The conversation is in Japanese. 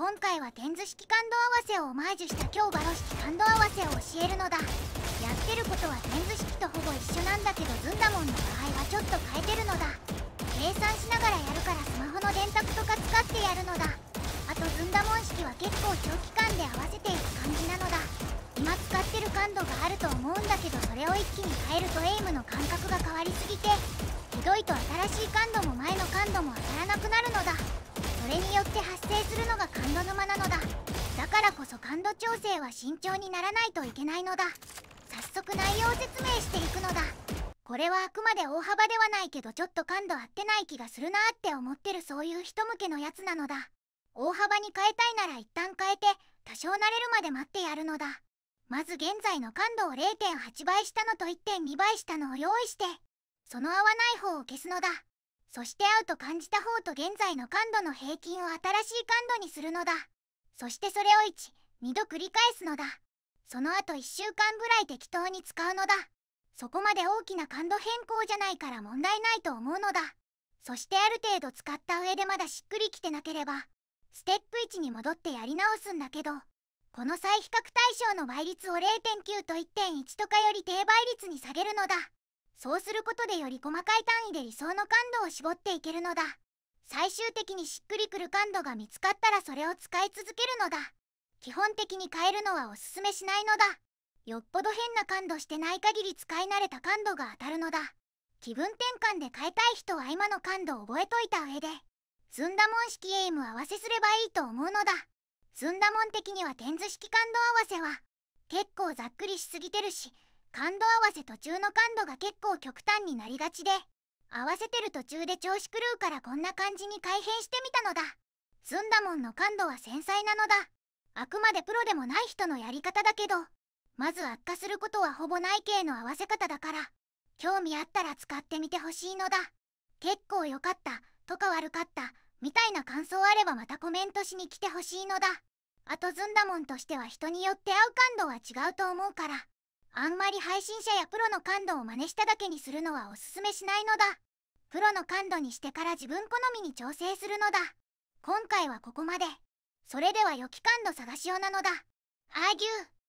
今回は点図式感度合わせをオマージュした今日バロ式感度合わせを教えるのだやってることは点図式とほぼ一緒なんだけどずんだもんの場合はちょっと変えてるのだ計算しながらやるからスマホの電卓とか使ってやるのだあとずんだもん式は結構長期間で合わせていく感じなのだ今使ってる感度があると思うんだけどそれを一気に変えるとエイムの感覚が変わりすぎてひどいと新しい感度も前の感度も当たらなくなるのだそれによって発生する感度沼なのだだからこそ感度調整は慎重にならないといけないのだ早速内容説明していくのだこれはあくまで大幅ではないけどちょっと感度合ってない気がするなって思ってるそういう人向けのやつなのだ大幅に変えたいなら一旦変えて多少慣れるまで待ってやるのだまず現在の感度を0.8倍したのと1.2倍したのを用意してその合わない方を消すのだそして合うと感じた方と現在の感度の平均を新しい感度にするのだそしてそれを12度繰り返すのだその後1週間ぐらい適当に使うのだそこまで大きな感度変更じゃないから問題ないと思うのだそしてある程度使った上でまだしっくりきてなければステップ1に戻ってやり直すんだけどこの再比較対象の倍率を0.9と1.1とかより低倍率に下げるのだそうすることでより細かい単位で理想の感度を絞っていけるのだ最終的にしっくりくる感度が見つかったらそれを使い続けるのだ基本的に変えるのはおすすめしないのだよっぽど変な感度してない限り使い慣れた感度が当たるのだ気分転換で変えたい人は今の感度を覚えといた上でずんだもん式エイム合わせすればいいと思うのだずんだもん的には点図式感度合わせは結構ざっくりしすぎてるし感度合わせ途中の感度が結構極端になりがちで合わせてる途中で調子狂うからこんな感じに改変してみたのだスんだもんの感度は繊細なのだあくまでプロでもない人のやり方だけどまず悪化することはほぼない系の合わせ方だから興味あったら使ってみてほしいのだ結構良かったとか悪かったみたいな感想あればまたコメントしに来てほしいのだあとずんだもんとしては人によって合う感度は違うと思うからあんまり配信者やプロの感度を真似しただけにするのはおすすめしないのだプロの感度にしてから自分好みに調整するのだ今回はここまでそれでは良き感度探しようなのだアーギュー